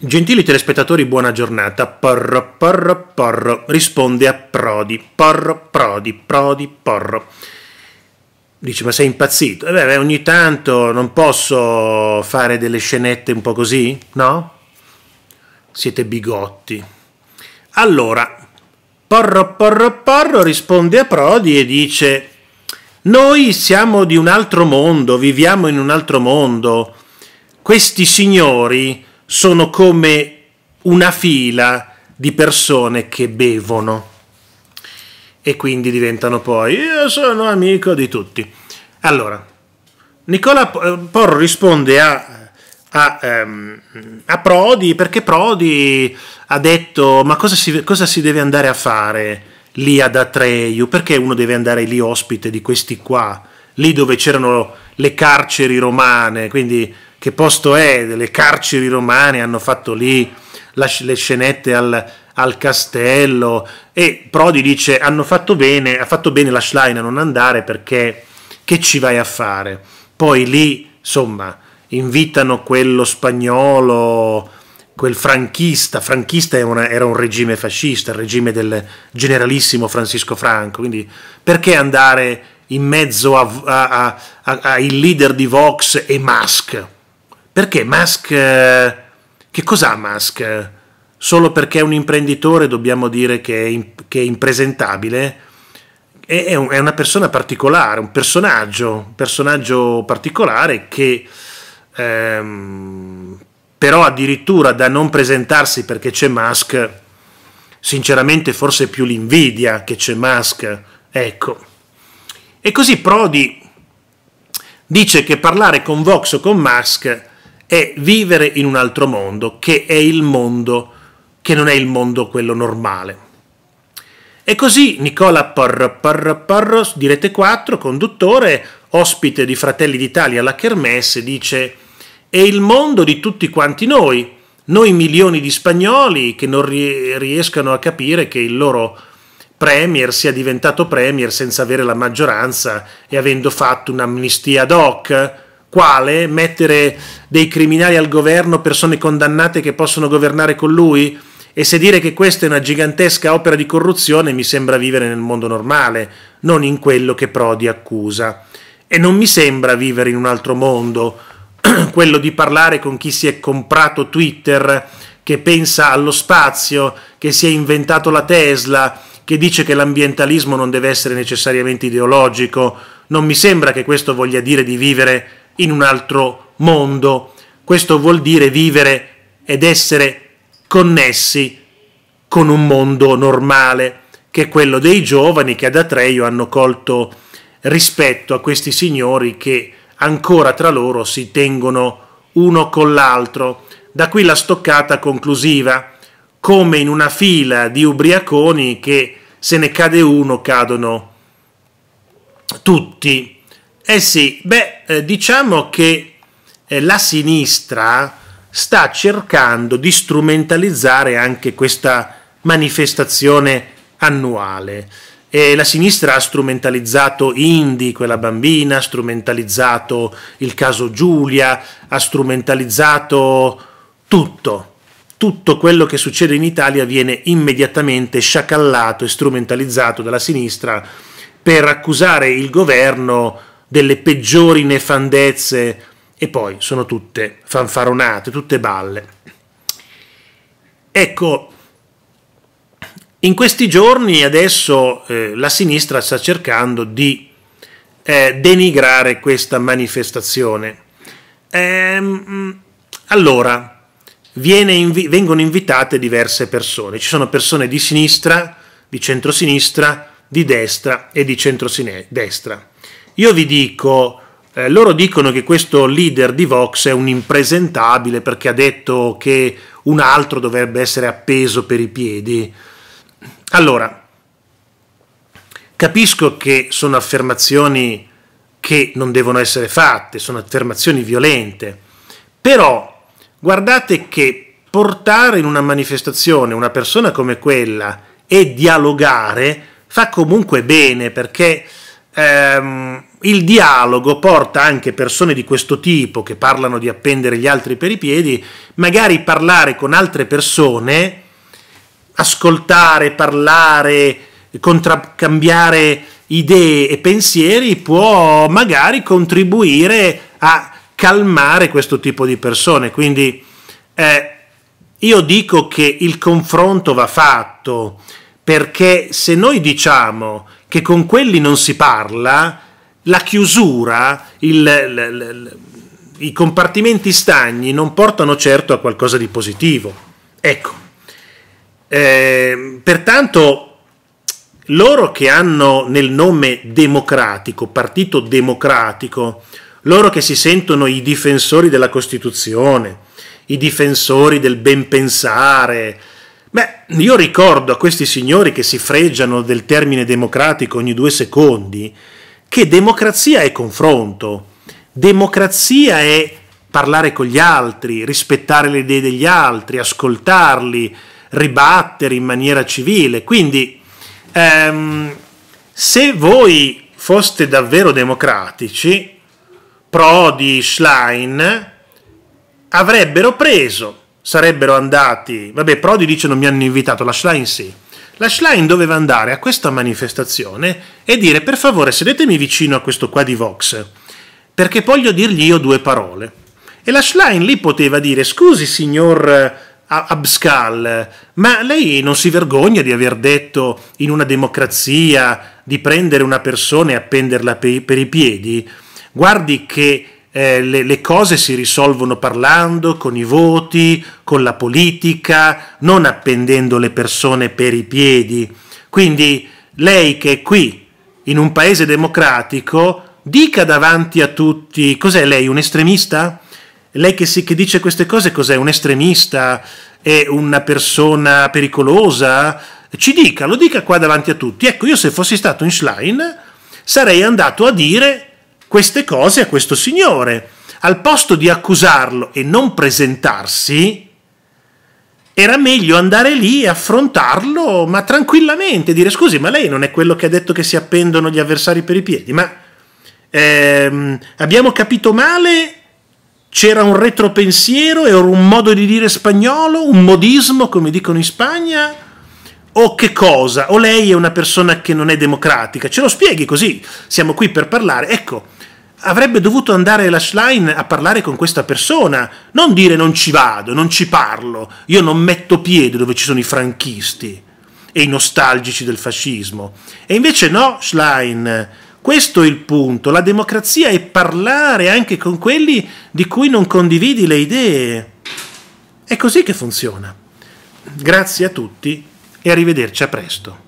Gentili telespettatori, buona giornata. Porro, porro, porro, risponde a Prodi. Porro, Prodi, Prodi, porro. Dice, ma sei impazzito? E eh beh, ogni tanto non posso fare delle scenette un po' così, no? Siete bigotti. Allora, porro, porro, porro, risponde a Prodi e dice, noi siamo di un altro mondo, viviamo in un altro mondo. Questi signori sono come una fila di persone che bevono e quindi diventano poi io sono amico di tutti. Allora, Nicola eh, Porro risponde a, a, ehm, a Prodi perché Prodi ha detto ma cosa si, cosa si deve andare a fare lì ad Atreiu? Perché uno deve andare lì ospite di questi qua, lì dove c'erano le carceri romane, quindi che posto è, delle carceri romane hanno fatto lì la, le scenette al, al, castello e Prodi dice hanno fatto bene, ha fatto bene la Schlein a non andare perché che ci vai a fare? Poi lì, insomma, invitano quello spagnolo, quel franchista, franchista una, era un regime fascista, il regime del generalissimo Francisco Franco, quindi perché andare in mezzo ai leader di Vox e Musk? Perché Musk... Eh, che cos'ha Musk? Solo perché è un imprenditore dobbiamo dire che è, imp- che è impresentabile? È, è, un, è, una persona particolare, un personaggio, un personaggio particolare che ehm, però addirittura da non presentarsi perché c'è Musk, sinceramente forse più l'invidia che c'è Musk, ecco. E così Prodi dice che parlare con Vox o con Musk è vivere in un altro mondo che è il mondo che non è il mondo quello normale. E così Nicola Porro, Porro, Porro, di Rete 4, conduttore, ospite di Fratelli d'Italia alla Kermesse, dice «È il mondo di tutti quanti noi, noi milioni di spagnoli che non riescono a capire che il loro premier sia diventato premier senza avere la maggioranza e avendo fatto un'amnistia ad hoc» quale mettere dei criminali al governo, persone condannate che possono governare con lui? E se dire che questa è una gigantesca opera di corruzione mi sembra vivere nel mondo normale, non in quello che Prodi accusa. E non mi sembra vivere in un altro mondo, quello di parlare con chi si è comprato Twitter, che pensa allo spazio, che si è inventato la Tesla, che dice che l'ambientalismo non deve essere necessariamente ideologico. Non mi sembra che questo voglia dire di vivere in un altro mondo. Questo vuol dire vivere ed essere connessi con un mondo normale, che è quello dei giovani che ad Atreio hanno colto rispetto a questi signori che ancora tra loro si tengono uno con l'altro. Da qui la stoccata conclusiva, come in una fila di ubriaconi che se ne cade uno cadono tutti. Eh sì, beh, eh, diciamo che eh, la sinistra sta cercando di strumentalizzare anche questa manifestazione annuale. E la sinistra ha strumentalizzato Indy, quella bambina, ha strumentalizzato il caso Giulia, ha strumentalizzato tutto. Tutto quello che succede in Italia viene immediatamente sciacallato e strumentalizzato dalla sinistra per accusare il governo delle peggiori nefandezze e poi sono tutte fanfaronate, tutte balle. Ecco, in questi giorni adesso eh, la sinistra sta cercando di eh, denigrare questa manifestazione. Ehm, allora, invi- vengono invitate diverse persone, ci sono persone di sinistra, di centrosinistra, di destra e di centrodestra. Io vi dico, eh, loro dicono che questo leader di Vox è un impresentabile perché ha detto che un altro dovrebbe essere appeso per i piedi. Allora, capisco che sono affermazioni che non devono essere fatte, sono affermazioni violente, però guardate che portare in una manifestazione una persona come quella e dialogare fa comunque bene perché ehm, il dialogo porta anche persone di questo tipo che parlano di appendere gli altri per i piedi, magari parlare con altre persone, ascoltare, parlare, cambiare idee e pensieri può magari contribuire a calmare questo tipo di persone. Quindi eh, io dico che il confronto va fatto perché se noi diciamo che con quelli non si parla, la chiusura, il, l, l, i compartimenti stagni non portano certo a qualcosa di positivo. Ecco, eh, pertanto loro che hanno nel nome democratico, partito democratico, loro che si sentono i difensori della Costituzione, i difensori del ben pensare, Beh, io ricordo a questi signori che si fregiano del termine democratico ogni due secondi che democrazia è confronto, democrazia è parlare con gli altri, rispettare le idee degli altri, ascoltarli, ribattere in maniera civile. Quindi ehm, se voi foste davvero democratici, Prodi, Schlein, avrebbero preso, sarebbero andati, vabbè Prodi dice non mi hanno invitato, la Schlein sì, la Schlein doveva andare a questa manifestazione e dire per favore sedetemi vicino a questo qua di Vox, perché voglio dirgli io due parole. E la Schlein lì poteva dire scusi signor eh, Abscal, ma lei non si vergogna di aver detto in una democrazia di prendere una persona e appenderla per i piedi? Guardi che eh, le, le, cose si risolvono parlando, con i voti, con la politica, non appendendo le persone per i piedi. Quindi lei che è qui, in un paese democratico, dica davanti a tutti, cos'è lei, un estremista? Lei che, si, che dice queste cose cos'è? Un estremista? È una persona pericolosa? Ci dica, lo dica qua davanti a tutti. Ecco, io se fossi stato in Schlein sarei andato a dire queste cose a questo signore. Al posto di accusarlo e non presentarsi, era meglio andare lì e affrontarlo, ma tranquillamente, dire scusi, ma lei non è quello che ha detto che si appendono gli avversari per i piedi, ma ehm, abbiamo capito male, c'era un retropensiero, era un modo di dire spagnolo, un modismo come dicono in Spagna, o che cosa? O lei è una persona che non è democratica, ce lo spieghi così, siamo qui per parlare. Ecco, avrebbe dovuto andare la Schlein a parlare con questa persona, non dire non ci vado, non ci parlo, io non metto piede dove ci sono i franchisti e i nostalgici del fascismo. E invece no, Schlein, questo è il punto, la democrazia è parlare anche con quelli di cui non condividi le idee. È così che funziona. Grazie a tutti e arrivederci a presto.